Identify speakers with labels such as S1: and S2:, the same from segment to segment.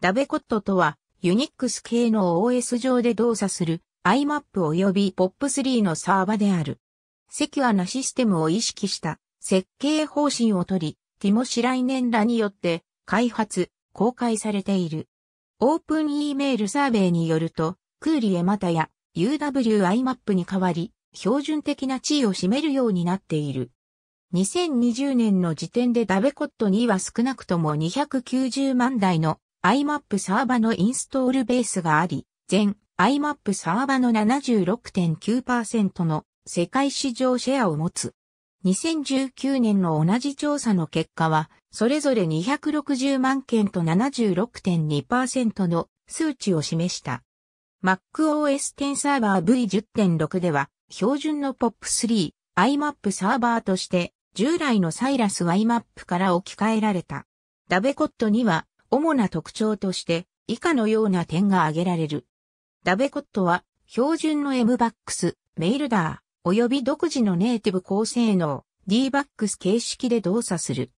S1: ダベコットとは、ユニックス系の OS 上で動作する IMAP 及び POP3 のサーバである。セキュアなシステムを意識した設計方針をとり、ティモシライネンらによって開発、公開されている。オープン E メールサーベイによると、クーリエまたや UWIMAP に代わり、標準的な地位を占めるようになっている。2020年の時点でダベコットには少なくとも290万台の IMAP サーバのインストールベースがあり、全 IMAP サーバの76.9%の世界市場シェアを持つ。2019年の同じ調査の結果は、それぞれ260万件と76.2%の数値を示した。MacOS 10サーバー V10.6 では、標準の POP3、IMAP サーバーとして、従来のサイラス IMAP から置き換えられた。ダベコットには、主な特徴として以下のような点が挙げられる。ダベコットは標準の M バックス、メイルダー、及び独自のネイティブ高性能 D バックス形式で動作する。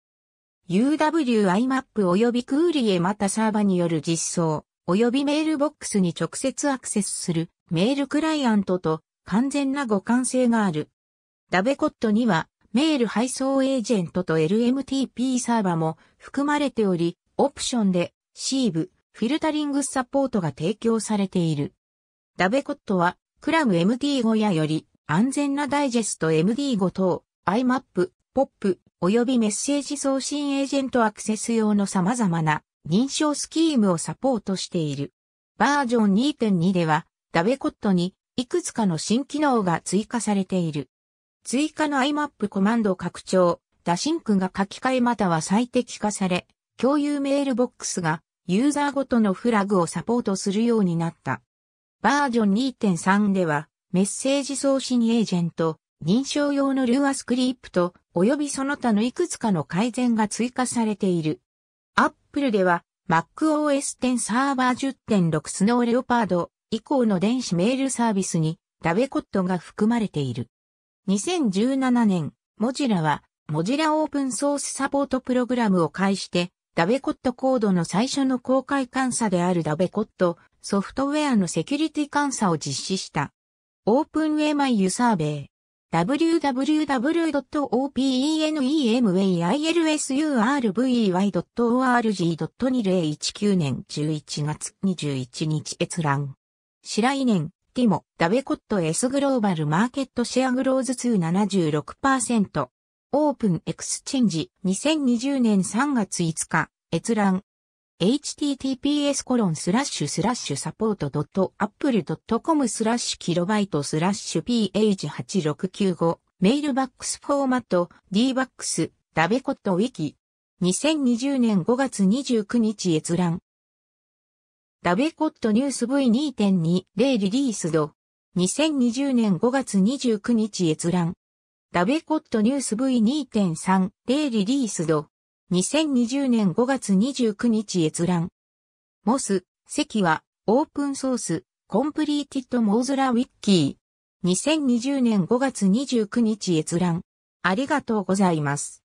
S1: UWIMAP 及びクーリエまたサーバによる実装、及びメールボックスに直接アクセスするメールクライアントと完全な互換性がある。ダベコットにはメール配送エージェントと LMTP サーバも含まれており、オプションで、シーブ、フィルタリングサポートが提供されている。ダベコットは、クラム MD5 やより安全なダイジェスト MD5 等、IMAP、POP、及びメッセージ送信エージェントアクセス用の様々な認証スキームをサポートしている。バージョン2.2では、ダベコットにいくつかの新機能が追加されている。追加の IMAP コマンド拡張、ダシンクが書き換えまたは最適化され、共有メールボックスがユーザーごとのフラグをサポートするようになった。バージョン2.3ではメッセージ送信エージェント、認証用のルーアスクリープト、及びその他のいくつかの改善が追加されている。Apple では MacOS 10サーバー10.6スノーレオパード以降の電子メールサービスにダベコットが含まれている。2017年、モジラはモジラオープンソースサポートプログラムを介してダベコットコードの最初の公開監査であるダベコットソフトウェアのセキュリティ監査を実施した。オープンウェイマイユサーベイ w w w o p e n e m a i l s u r v e y o r g 2 0 1 9年11月21日閲覧。白井年、ティモ、ダベコット S グローバルマーケットシェアグローズ276%。オープンエクスチェンジ2020年3月5日閲覧 https コロンスラッシュスラッシュサポートドットアップルドットコムスラッシュキロバイトスラッシュ ph8695 メールバックスフォーマット d バックスダベコットウィキ2020年5月29日閲覧ダベコットニュース V2.20 リリースド2020年5月29日閲覧ラベコットニュース V2.3 でリリースド。2020年5月29日閲覧。モス、席は、オープンソース、コンプリーティッドモーズラウィッキー。2020年5月29日閲覧。ありがとうございます。